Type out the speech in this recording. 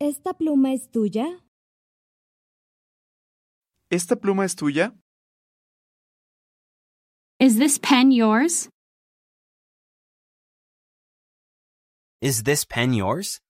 ¿Esta pluma es tuya? ¿Esta pluma es tuya? Is this pen yours? Is this pen yours?